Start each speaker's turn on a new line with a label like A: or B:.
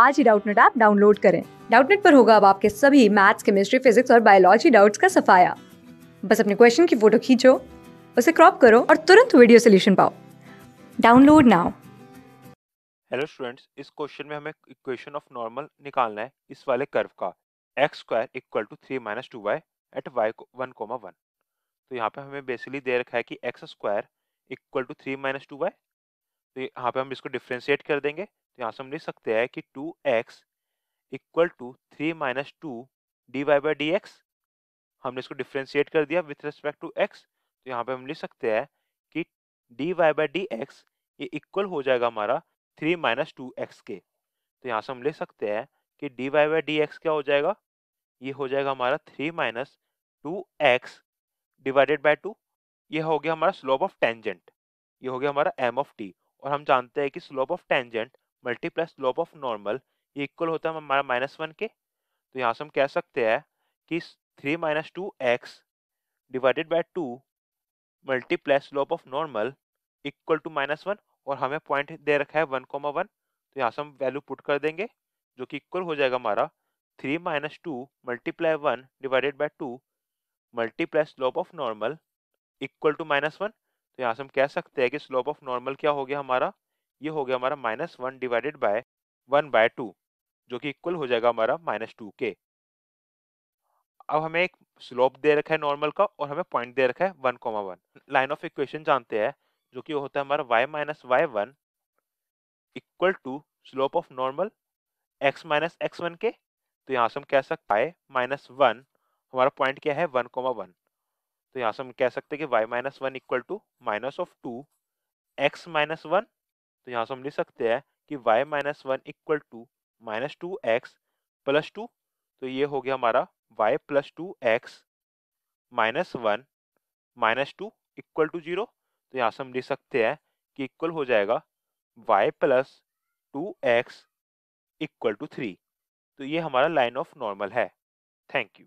A: आज ही Doubtnut app download करें डाउटनेट पर होगा अब आपके सभी मैथ्स केमिस्ट्री फिजिक्स और बायोलॉजी डाउट्स का सफाया बस अपने क्वेश्चन की फोटो खींचो उसे क्रॉप करो और तुरंत वीडियो सोल्यूशन पाओ डाउनलोड नाउ
B: हेलो स्टूडेंट्स इस क्वेश्चन में हमें इक्वेशन ऑफ नॉर्मल निकालना है इस वाले कर्व का x square equal to three minus two y at y one comma one तो यहाँ पे हमें बेसिकली दे रखा है कि x square equal to three minus two y तो यहाँ पे हम इसको डिफ्रेंशिएट कर देंगे तो यहाँ से हम लिख सकते हैं कि two x equal to three minus two d y by d x हमने इसको डिफ्रेंशिएट कर दिया विथ रिस्पेक्ट टू एक्स तो यहाँ पे हम लिख सकते हैं कि d y by d x ये इक्वल हो जाएगा हमारा थ्री माइनस टू एक्स के तो यहाँ से हम लिख सकते हैं कि d y by d x क्या हो जाएगा ये हो जाएगा हमारा three minus two x divided by two ये हो गया हमारा स्लोप ऑफ टेंजेंट ये हो गया हमारा एम ऑफ टी और हम जानते हैं कि slope of tangent multi plus slope of normal equal होता है हमारा माइनस वन के तो यहाँ से हम कह सकते हैं कि three minus two x divided by two multi plus slope of normal equal to minus one और हमें पॉइंट दे रखा है वन कोमा वन तो यहाँ से हम वैल्यू पुट कर देंगे जो कि इक्वल हो जाएगा हमारा three minus two multiply one divided by two multiply slope of normal equal to minus one तो यहाँ से हम कह सकते हैं कि स्लोप ऑफ नॉर्मल क्या हो गया हमारा ये हो गया हमारा minus one divided by one by two जो कि इक्वल हो जाएगा हमारा माइनस टू के अब हमें एक स्लोप दे रखा है नॉर्मल का और हमें पॉइंट दे रखा है one comma one line of equation जानते हैं जो कि होता है हमारा y minus y one equal to slope of normal x minus x one के तो यहाँ से हम कह सकते हैं माइनस वन हमारा पॉइंट क्या है वन कॉमा वन तो यहाँ से हम कह सकते हैं कि y minus one equal to minus of two x minus one तो यहाँ से हम लिख सकते हैं कि y minus one equal to minus two x plus two तो ये हो गया हमारा y plus two x minus one minus two equal to zero तो यहाँ से हम लिख सकते हैं कि इक्वल हो जाएगा y plus two x equal to three तो ये हमारा लाइन ऑफ नॉर्मल है थैंक यू